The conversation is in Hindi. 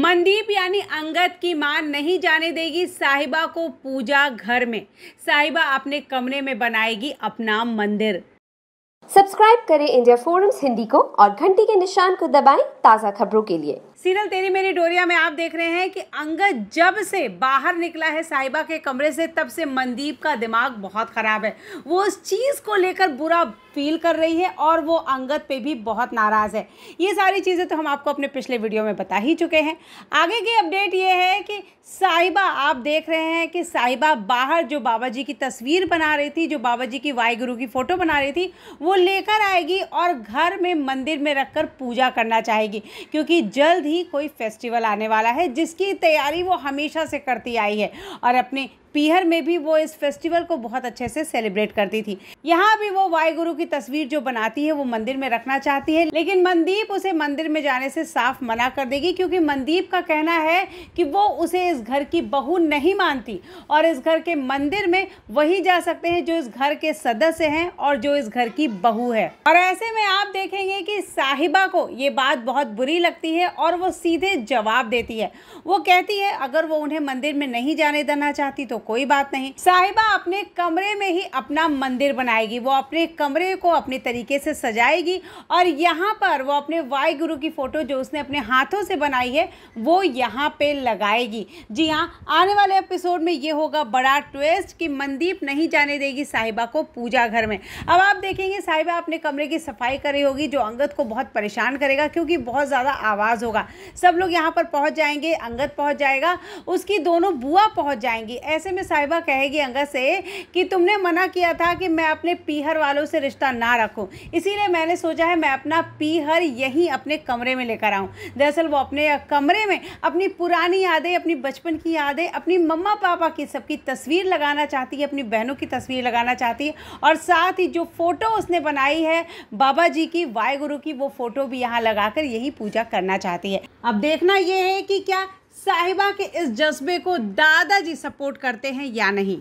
मनदीप यानी अंगद की मां नहीं जाने देगी साहिबा को पूजा घर में साहिबा अपने कमरे में बनाएगी अपना मंदिर सब्सक्राइब करें इंडिया फोरम्स हिंदी को और घंटी के निशान को दबाएं ताज़ा खबरों के लिए सीरियल तेरी मेरी डोरिया में आप देख रहे हैं कि अंगद जब से बाहर निकला है साहिबा के कमरे से तब से मनदीप का दिमाग बहुत ख़राब है वो उस चीज़ को लेकर बुरा फील कर रही है और वो अंगद पे भी बहुत नाराज़ है ये सारी चीज़ें तो हम आपको अपने पिछले वीडियो में बता ही चुके हैं आगे की अपडेट ये है कि साहिबा आप देख रहे हैं कि साहिबा बाहर जो बाबा जी की तस्वीर बना रही थी जो बाबा जी की वाहिगुरु की फ़ोटो बना रही थी वो लेकर आएगी और घर में मंदिर में रखकर पूजा करना चाहेगी क्योंकि जल्द ही कोई फेस्टिवल आने वाला है जिसकी तैयारी वो हमेशा से करती आई है और अपने पीहर में भी वो इस फेस्टिवल को बहुत अच्छे से सेलिब्रेट करती थी यहाँ भी वो वायुगुरु की तस्वीर जो बनाती है वो मंदिर में रखना चाहती है लेकिन मनदीप उसे मंदिर में जाने से साफ मना कर देगी क्योंकि मनदीप का कहना है कि वो उसे इस घर की बहू नहीं मानती और इस घर के मंदिर में वही जा सकते हैं जो इस घर के सदस्य हैं और जो इस घर की बहू है और ऐसे में आप देखेंगे कि साहिबा को ये बात बहुत बुरी लगती है और वो सीधे जवाब देती है वो कहती है अगर वो उन्हें मंदिर में नहीं जाने देना चाहती तो कोई बात नहीं साहिबा अपने कमरे में ही अपना मंदिर बनाएगी वो अपने कमरे को अपने तरीके से सजाएगी और यहाँ पर वो अपने वाई गुरु की फ़ोटो जो उसने अपने हाथों से बनाई है वो यहाँ पे लगाएगी जी हाँ आने वाले एपिसोड में ये होगा बड़ा ट्वेस्ट कि मनदीप नहीं जाने देगी साहिबा को पूजा घर में अब आप देखेंगे साहिबा अपने कमरे की सफाई करी होगी जो अंगत को बहुत परेशान करेगा क्योंकि बहुत ज़्यादा आवाज़ होगा सब लोग यहाँ पर पहुँच जाएंगे अंगत पहुँच जाएगा उसकी दोनों बुआ पहुँच जाएंगी ऐसे ऐसे में साहिबा कहेगी अंगद से कि तुमने मना किया था कि मैं अपने पीहर वालों से रिश्ता ना रखूं इसीलिए मैंने सोचा है मैं अपना पीहर यहीं अपने कमरे में लेकर आऊं दरअसल वो अपने कमरे में अपनी पुरानी यादें अपनी बचपन की यादें अपनी मम्मा पापा की सबकी तस्वीर लगाना चाहती है अपनी बहनों की तस्वीर लगाना चाहती है और साथ ही जो फ़ोटो उसने बनाई है बाबा जी की वाहेगुरु की वो फ़ोटो भी यहाँ लगाकर यही पूजा करना चाहती है अब देखना यह है कि क्या साहिबा के इस जज्बे को दादाजी सपोर्ट करते हैं या नहीं